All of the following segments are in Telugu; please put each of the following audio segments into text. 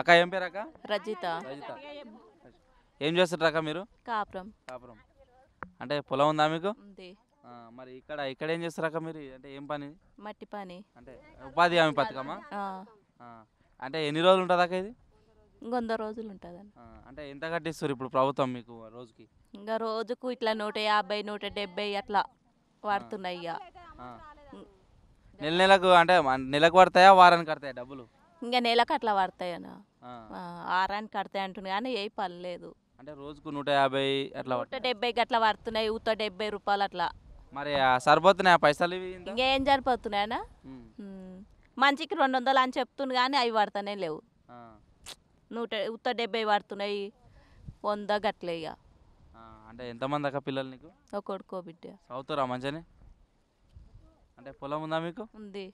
అక్క ఏం పేరు అక్క రజిత రజిత ఏం చేస్తారు అక్క మీరు కాపురం కాపురం అంటే పొలం ఉందా మీకు మరి ఇక్కడ ఇక్కడ ఏం చేస్తారు అక్క మీరు అంటే ఏం పని మట్టి పని అంటే ఉపాధి హామీ పథకమా అంటే ఎన్ని రోజులు ఉంటుంది అక్క ఇది ఇంకొంద రోజులు ఉంటుంది అంటే ఎంత కట్టిస్తారు ఇప్పుడు ప్రభుత్వం మీకు రోజుకి ఇంకా రోజుకు ఇట్లా నూట యాభై నూట డెబ్బై అట్లా వాడుతున్నాయి ఇక నెల నెలకు అంటే నెలకు పడతాయా వారానికి పడతాయా డబ్బులు ఇంకా నెలకు అట్లా అన్న ఆరానికి కడతాయి అంటుంది కానీ ఏ పర్లేదు అంటే రోజుకు నూట యాభై అట్లా నూట డెబ్బై అట్లా పడుతున్నాయి ఊత డెబ్బై రూపాయలు అట్లా మరి సరిపోతున్నాయి పైసలు ఇంకేం అన్న మంచికి రెండు వందలు అని చెప్తుంది కానీ అవి పడతానే లేవు నూట ఉత్త డెబ్బై పడుతున్నాయి వంద గట్లే ఇక అంటే ఎంతమంది అక్క పిల్లలు నీకు ఒక కొడుకో బిడ్డ అవుతారా మంచిగానే అంటే పొలం ఉందా మీకు ఉంది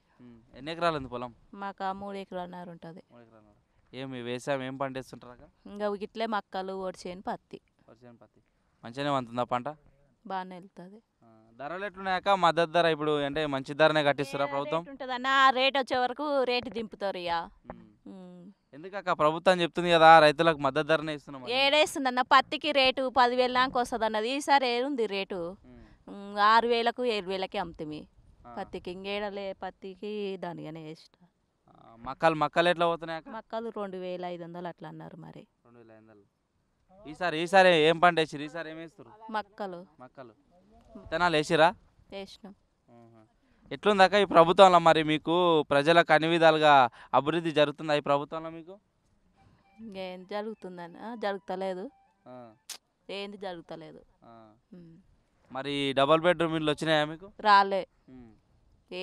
ఎన్ని ఎకరాలు ఉంది పొలం మాకు మూడు ఎకరాలు ఉంటుంది ఎకరాలు ఏమి వేసాం ఏం పంట వేస్తుంటారు ఇంకా ఇట్లే మక్కలు ఒడిచేను పత్తి పత్తి మంచిగానే వంతుందా పంట బాగానే వెళ్తుంది ధరలు ఎట్లున్నాక మద్దతు ధర ఇప్పుడు అంటే మంచి ధరనే కట్టిస్తారా ప్రభుత్వం ఉంటుంది అన్న రేట్ వచ్చే వరకు రేటు దింపుతారు ఇక ఎందుకక్క ప్రభుత్వం చెప్తుంది కదా రైతులకు మద్దతు ధరనే ఇస్తున్నాం ఏడేస్తుందన్న పత్తికి రేటు పదివేల దాకా వస్తుంది అన్నది ఈసారి ఏముంది రేటు ఆరు వేలకు ఏడు వేలకే అమ్ముతుంది పత్తికి ఇంకేడలే పత్తికి దానికనే చేసిన మక్కలు మక్కలు ఎట్లా పోతున్నాయి మక్కలు రెండు వేల ఐదు వందలు అట్లా అన్నారు మరి రెండు వేల ఐదు వందలు ఈసారి ఈసారి ఏం పంట వేసిరు ఈసారి ఏం వేస్తారు మక్కలు మక్కలు విత్తనాలు వేసిరా వేసినాం ఎట్లుందాక ఈ ప్రభుత్వంలో మరి మీకు ప్రజలకు అన్ని విధాలుగా అభివృద్ధి జరుగుతుందా ఈ ప్రభుత్వంలో మీకు ఏం జరుగుతుందని జరుగుతలేదు ఏంది జరుగుతలేదు మరి డబల్ బెడ్రూమ్ ఇల్లు వచ్చినాయా మీకు రాలే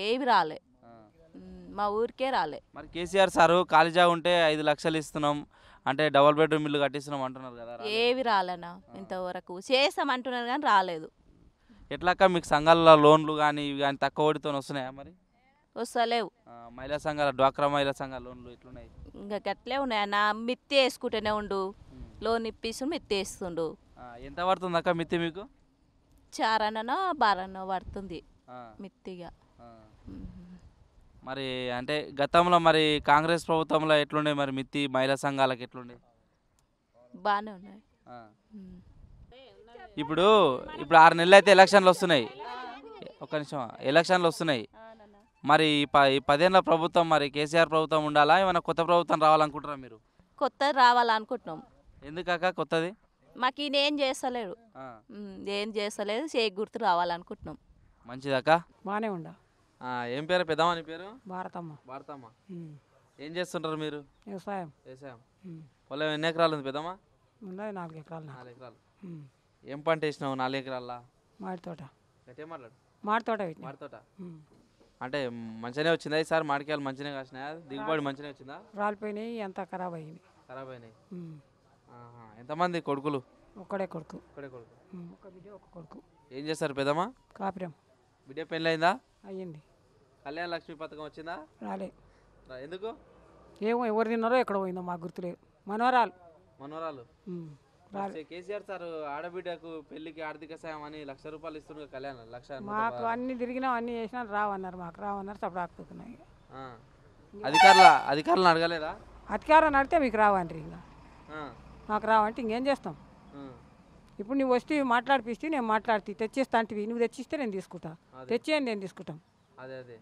ఏమి రాలే మా ఊరికే రాలే మరి కేసీఆర్ సారు ఖాళీజా ఉంటే ఐదు లక్షలు ఇస్తున్నాం అంటే డబల్ బెడ్రూమ్ ఇల్లు కట్టిస్తున్నాం అంటున్నారు కదా ఏవి రాలేనా ఇంతవరకు చేస్తాం అంటున్నారు కానీ రాలేదు ఎట్లాక మీకు సంఘాల లోన్లు కానీ ఇవి కానీ తక్కువ వడితో వస్తున్నాయా మరి వస్తలేవు మహిళా సంఘాల డ్వాక్రా మహిళా సంఘాల లోన్లు ఎట్లున్నాయి ఇంకా గట్లే ఉన్నాయన్నా మిత్తి వేసుకుంటేనే ఉండు లోన్ ఇప్పిస్తు మిత్తి వేస్తుండు ఎంత పడుతుంది అక్క మిత్తి మీకు చారన్నో బారన్నో పడుతుంది మిత్తిగా మరి అంటే గతంలో మరి కాంగ్రెస్ ప్రభుత్వంలో ఎట్లుండే మరి మిత్తి మహిళా సంఘాలకు ఎట్లుండే బాగానే ఉన్నాయి ఇప్పుడు ఇప్పుడు ఆరు నెలలు అయితే ఎలక్షన్లు వస్తున్నాయి ఒక నిమిషం ఎలక్షన్లు వస్తున్నాయి మరి ఈ పదేళ్ళ ప్రభుత్వం మరి కేసీఆర్ ప్రభుత్వం ఉండాలా ఏమైనా కొత్త ప్రభుత్వం రావాలనుకుంటారా మీరు కొత్త రావాలనుకుంటున్నాం ఎందుకాక కొత్తది మాకు ఈయన ఏం చేస్తలేడు ఏం చేస్తలేదు గుర్తు రావాలనుకుంటున్నాం మంచిదాకా బాగానే ఉండాలి ఏం పేరు పెద్దమ్మ పేరు భారతమ్మ భారతమ్మ ఏం చేస్తుంటారు మీరు వ్యవసాయం వ్యవసాయం పొలం ఎన్ని ఎకరాలు ఉంది పెద్దమ్మ ఉన్నాయి నాలుగు ఎకరాలు నాలుగు ఎకరాలు ఏం పంట వేసినావు నాలుగు ఎకరాల మాడి తోట మాట్లాడు మాడి తోట మాడి తోట అంటే మంచిగానే వచ్చిందా ఈసారి మాడికాయలు మంచిగానే కాసినాయా దిగుబడి మంచిగానే వచ్చిందా రాలిపోయినాయి ఎంత ఖరాబ్ అయ్యింది ఖరాబ్ అయినాయి ఎంతమంది కొడుకులు ఒక్కడే కొడుకు ఒక్కడే కొడుకు ఒక కొడుకు ఏం చేస్తారు పెద్దమ్మ కాపురం బిడ్డ అయిందా అయ్యింది కళ్యాణ లక్ష్మి పథకం వచ్చిందా రాలే ఎందుకు ఏమో ఎవరు తిన్నారో ఎక్కడ పోయిందో మాకు గుర్తులేదు మనోరాలు మనోరాలు రాలే కేసీఆర్ సార్ ఆడబిడ్డకు పెళ్లికి ఆర్థిక సాయం అని లక్ష రూపాయలు ఇస్తున్నారు కళ్యాణ లక్ష మాకు అన్ని తిరిగినాం అన్ని చేసినా రావన్నారు మాకు రావన్నారు తప్పుడు ఆకుతున్నాయి ఆ. అధికారుల అధికారులను అడగలేదా అధికారులను అడిగితే మీకు రావండి ఇంకా మాకు రావంటే ఇంకేం చేస్తాం ఇప్పుడు నువ్వు వస్తే మాట్లాడిపిస్తే నేను మాట్లాడితే అంటే నువ్వు తెచ్చిస్తే నేను తీసుకుంటా తెచ్చేయండి నేను తీసుకుంటాం అదే అదే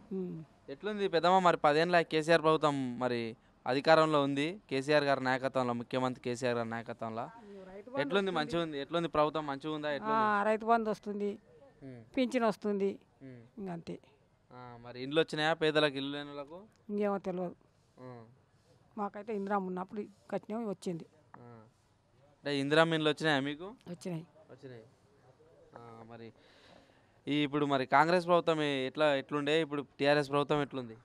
ఎట్లుంది పెద్దమ్మ మరి పదేళ్ళ కేసీఆర్ ప్రభుత్వం మరి అధికారంలో ఉంది కేసీఆర్ గారి నాయకత్వంలో ముఖ్యమంత్రి కేసీఆర్ గారి నాయకత్వంలో ఎట్లుంది మంచిగా ఉంది ఎట్లుంది ప్రభుత్వం మంచిగా ఉందా రైతు బంధు వస్తుంది పింఛన్ వస్తుంది అంతే మరి ఇండ్లు వచ్చినాయా పేదలకు ఇల్లు లేని వాళ్ళకు ఇంకేమో తెలియదు మాకైతే ఉన్నప్పుడు కట్టినవి వచ్చింది అంటే ఇందిరా మీన్లు వచ్చినాయా మీకు వచ్చినాయి వచ్చినాయి మరి ఈ ఇప్పుడు మరి కాంగ్రెస్ ప్రభుత్వం ఎట్లా ఎట్లుండే ఇప్పుడు టీఆర్ఎస్ ప్రభుత్వం ఎట్లుంది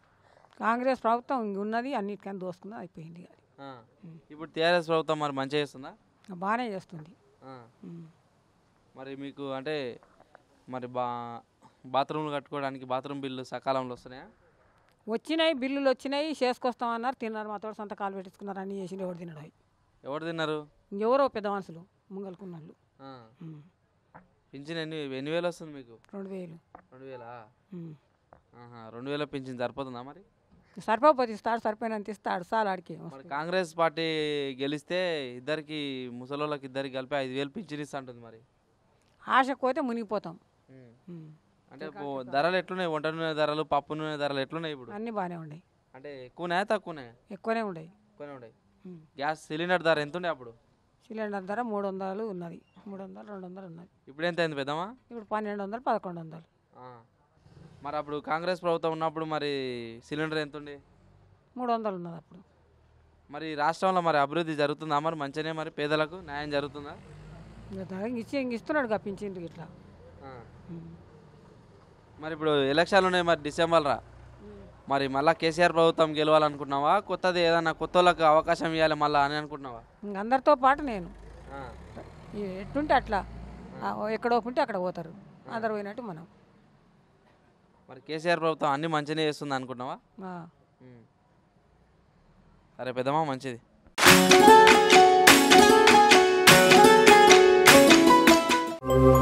కాంగ్రెస్ ప్రభుత్వం ఇంక ఉన్నది అన్నిటికన్నా దోసుకున్నది అయిపోయింది ఇప్పుడు టీఆర్ఎస్ ప్రభుత్వం మరి మంచిగా చేస్తుందా బాగానే చేస్తుంది మరి మీకు అంటే మరి బా బాత్రూమ్లు కట్టుకోవడానికి బాత్రూమ్ బిల్లు సకాలంలో వస్తున్నాయా వచ్చినాయి బిల్లులు వచ్చినాయి చేసుకొస్తామన్నారు తిన్నారు మాతో కాలు పెట్టించుకున్నారు అన్నీ చేసి ఎవరు తినడు ఎవరు తిన్నారు ఇంకెవరో పెద్ద మనుషులు ముంగలుకున్నాళ్ళు పింఛన్ ఎన్ని ఎన్ని వేలు వస్తుంది మీకు రెండు వేలు రెండు వేలా రెండు వేల పింఛన్ సరిపోతుందా మరి సరిపోతే ఇస్తాడు సరిపోయినంత ఇస్తాడు సార్ ఆడికి మరి కాంగ్రెస్ పార్టీ గెలిస్తే ఇద్దరికి ముసలోళ్ళకి ఇద్దరికి కలిపి ఐదు వేలు పింఛన్ ఇస్తా అంటుంది మరి ఆశ కోతే మునిగిపోతాం అంటే ధరలు ఎట్లున్నాయి వంట నూనె ధరలు పప్పు నూనె ధరలు ఎట్లున్నాయి ఇప్పుడు అన్నీ బాగానే ఉన్నాయి అంటే ఎక్కువనే తక్కువనే ఎక్కువనే ఉన్నాయి ఎక్కువనే ఉన్నాయి గ్యాస్ సిలిండర్ ధర ఎంత ఉండే అప్పుడు సిలిండర్ ధర మూడు వందలు ఉన్నది మూడు వందలు రెండు వందలు ఉన్నది ఇప్పుడు ఎంత అయింది పెద్దమ్మా ఇప్పుడు పన్నెండు వందలు పదకొండు వందలు మరి అప్పుడు కాంగ్రెస్ ప్రభుత్వం ఉన్నప్పుడు మరి సిలిండర్ ఎంత ఉండే మూడు వందలు ఉన్నది అప్పుడు మరి రాష్ట్రంలో మరి అభివృద్ధి జరుగుతుందా మరి మంచిగానే మరి పేదలకు న్యాయం జరుగుతుందా ఇచ్చి ఇస్తున్నాడు కప్పించింది ఇట్లా మరి ఇప్పుడు ఎలక్షన్లు ఉన్నాయి మరి డిసెంబర్ రా మరి మళ్ళీ కేసీఆర్ ప్రభుత్వం గెలవాలనుకుంటున్నావా కొత్తది ఏదన్నా కొత్త వాళ్ళకి అవకాశం ఇవ్వాలి మళ్ళీ అని అనుకుంటున్నావా అందరితో పాటు నేను ఎట్టుంటే అట్లా ఎక్కడ ఒకటి అక్కడ పోతారు అందరు పోయినట్టు మనం మరి కేసీఆర్ ప్రభుత్వం అన్ని మంచినే చేస్తుంది అనుకుంటున్నావా సరే పెద్దమా మంచిది thank you